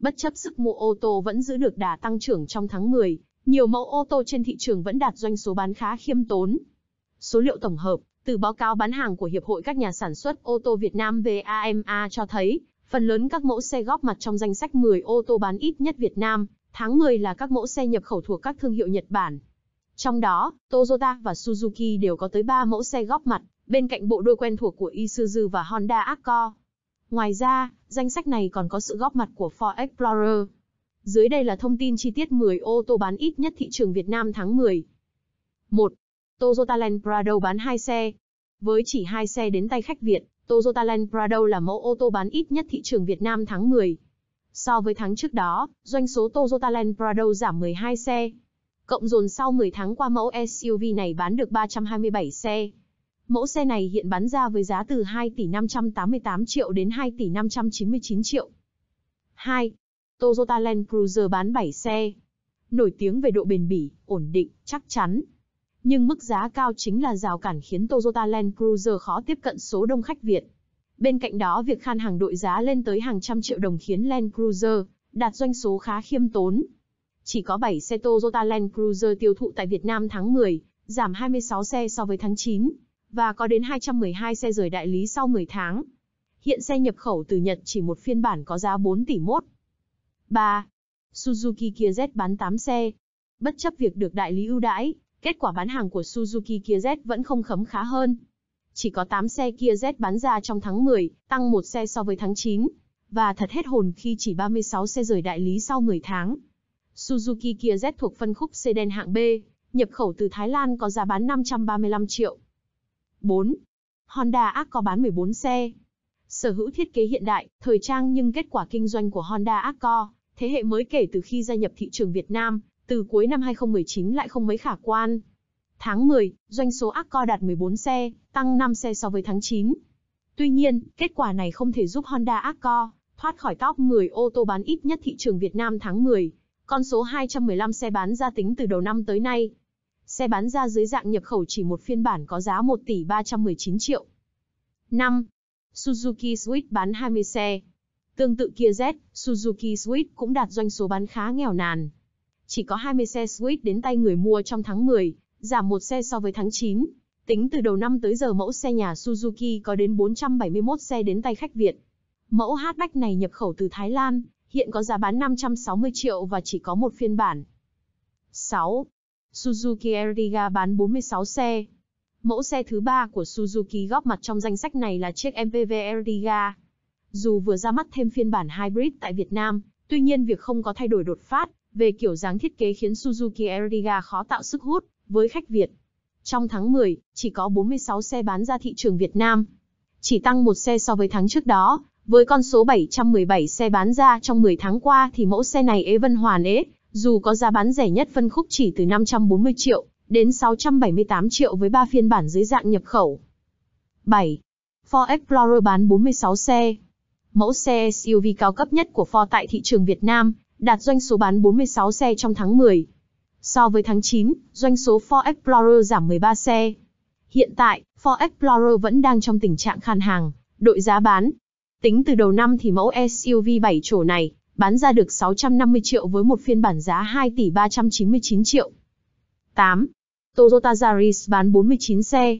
Bất chấp sức mua ô tô vẫn giữ được đà tăng trưởng trong tháng 10, nhiều mẫu ô tô trên thị trường vẫn đạt doanh số bán khá khiêm tốn. Số liệu tổng hợp từ báo cáo bán hàng của Hiệp hội các nhà sản xuất ô tô Việt Nam VAMA cho thấy, phần lớn các mẫu xe góp mặt trong danh sách 10 ô tô bán ít nhất Việt Nam, tháng 10 là các mẫu xe nhập khẩu thuộc các thương hiệu Nhật Bản, trong đó, Toyota và Suzuki đều có tới 3 mẫu xe góp mặt, bên cạnh bộ đôi quen thuộc của Isuzu và Honda Accord. Ngoài ra, danh sách này còn có sự góp mặt của Ford Explorer. Dưới đây là thông tin chi tiết 10 ô tô bán ít nhất thị trường Việt Nam tháng 10. 1. Toyota Land Prado bán 2 xe. Với chỉ 2 xe đến tay khách Việt, Toyota Land Prado là mẫu ô tô bán ít nhất thị trường Việt Nam tháng 10. So với tháng trước đó, doanh số Toyota Land Prado giảm 12 xe. Cộng dồn sau 10 tháng qua mẫu SUV này bán được 327 xe. Mẫu xe này hiện bán ra với giá từ 2 tỷ 588 triệu đến 2 tỷ 599 triệu. 2. Toyota Land Cruiser bán 7 xe. Nổi tiếng về độ bền bỉ, ổn định, chắc chắn. Nhưng mức giá cao chính là rào cản khiến Toyota Land Cruiser khó tiếp cận số đông khách Việt. Bên cạnh đó việc khan hàng đội giá lên tới hàng trăm triệu đồng khiến Land Cruiser đạt doanh số khá khiêm tốn. Chỉ có 7 xe Toyota Land Cruiser tiêu thụ tại Việt Nam tháng 10, giảm 26 xe so với tháng 9, và có đến 212 xe rời đại lý sau 10 tháng. Hiện xe nhập khẩu từ Nhật chỉ một phiên bản có giá 4 tỷ mốt. 3. Suzuki Kia Z bán 8 xe. Bất chấp việc được đại lý ưu đãi, kết quả bán hàng của Suzuki Kia Z vẫn không khấm khá hơn. Chỉ có 8 xe Kia Z bán ra trong tháng 10, tăng 1 xe so với tháng 9, và thật hết hồn khi chỉ 36 xe rời đại lý sau 10 tháng. Suzuki Kia Z thuộc phân khúc sedan hạng B, nhập khẩu từ Thái Lan có giá bán 535 triệu. 4. Honda Accord có bán 14 xe. Sở hữu thiết kế hiện đại, thời trang nhưng kết quả kinh doanh của Honda Accord, thế hệ mới kể từ khi gia nhập thị trường Việt Nam, từ cuối năm 2019 lại không mấy khả quan. Tháng 10, doanh số Accord đạt 14 xe, tăng 5 xe so với tháng 9. Tuy nhiên, kết quả này không thể giúp Honda Accord thoát khỏi top 10 ô tô bán ít nhất thị trường Việt Nam tháng 10 con số 215 xe bán ra tính từ đầu năm tới nay. Xe bán ra dưới dạng nhập khẩu chỉ một phiên bản có giá 1 tỷ 319 triệu. 5. Suzuki Swift bán 20 xe. Tương tự Kia Z, Suzuki Swift cũng đạt doanh số bán khá nghèo nàn. Chỉ có 20 xe Swift đến tay người mua trong tháng 10, giảm một xe so với tháng 9. Tính từ đầu năm tới giờ mẫu xe nhà Suzuki có đến 471 xe đến tay khách Việt. Mẫu hatchback này nhập khẩu từ Thái Lan, hiện có giá bán 560 triệu và chỉ có một phiên bản. 6. Suzuki Ertiga bán 46 xe. Mẫu xe thứ ba của Suzuki góp mặt trong danh sách này là chiếc MPV Ertiga. Dù vừa ra mắt thêm phiên bản hybrid tại Việt Nam, tuy nhiên việc không có thay đổi đột phát về kiểu dáng thiết kế khiến Suzuki Ertiga khó tạo sức hút với khách Việt. Trong tháng 10, chỉ có 46 xe bán ra thị trường Việt Nam, chỉ tăng một xe so với tháng trước đó với con số 717 xe bán ra trong 10 tháng qua thì mẫu xe này ế Vân Hoàn ế, dù có giá bán rẻ nhất phân khúc chỉ từ 540 triệu đến 678 triệu với 3 phiên bản dưới dạng nhập khẩu. 7. Ford Explorer bán 46 xe. Mẫu xe SUV cao cấp nhất của Ford tại thị trường Việt Nam, đạt doanh số bán 46 xe trong tháng 10. So với tháng 9, doanh số Ford Explorer giảm 13 xe. Hiện tại, Ford Explorer vẫn đang trong tình trạng khan hàng, đội giá bán Tính từ đầu năm thì mẫu SUV 7 chỗ này bán ra được 650 triệu với một phiên bản giá 2 tỷ 399 triệu. 8. Toyota Yaris bán 49 xe.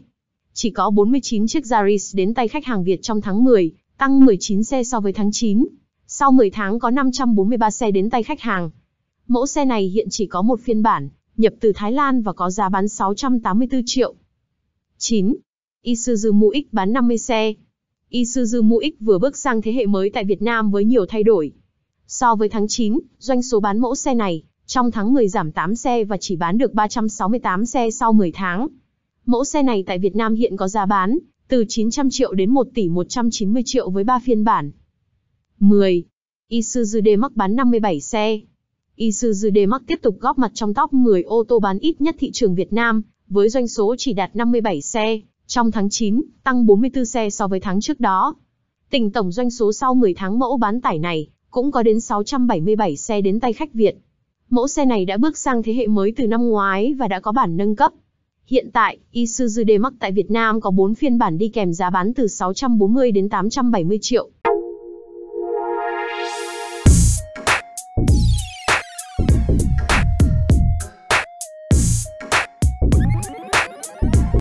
Chỉ có 49 chiếc Yaris đến tay khách hàng Việt trong tháng 10, tăng 19 xe so với tháng 9. Sau 10 tháng có 543 xe đến tay khách hàng. Mẫu xe này hiện chỉ có một phiên bản, nhập từ Thái Lan và có giá bán 684 triệu. 9. Isuzu MU-X bán 50 xe. Isuzu MU-X vừa bước sang thế hệ mới tại Việt Nam với nhiều thay đổi. So với tháng 9, doanh số bán mẫu xe này, trong tháng 10 giảm 8 xe và chỉ bán được 368 xe sau 10 tháng. Mẫu xe này tại Việt Nam hiện có giá bán từ 900 triệu đến 1 tỷ 190 triệu với 3 phiên bản. 10. Isuzu D-Max bán 57 xe. Isuzu D-Max tiếp tục góp mặt trong top 10 ô tô bán ít nhất thị trường Việt Nam, với doanh số chỉ đạt 57 xe, trong tháng 9, tăng 44 xe so với tháng trước đó. Tỉnh tổng doanh số sau 10 tháng mẫu bán tải này cũng có đến 677 xe đến tay khách Việt. Mẫu xe này đã bước sang thế hệ mới từ năm ngoái và đã có bản nâng cấp. Hiện tại, Isuzu D-Max tại Việt Nam có 4 phiên bản đi kèm giá bán từ 640 đến 870 triệu.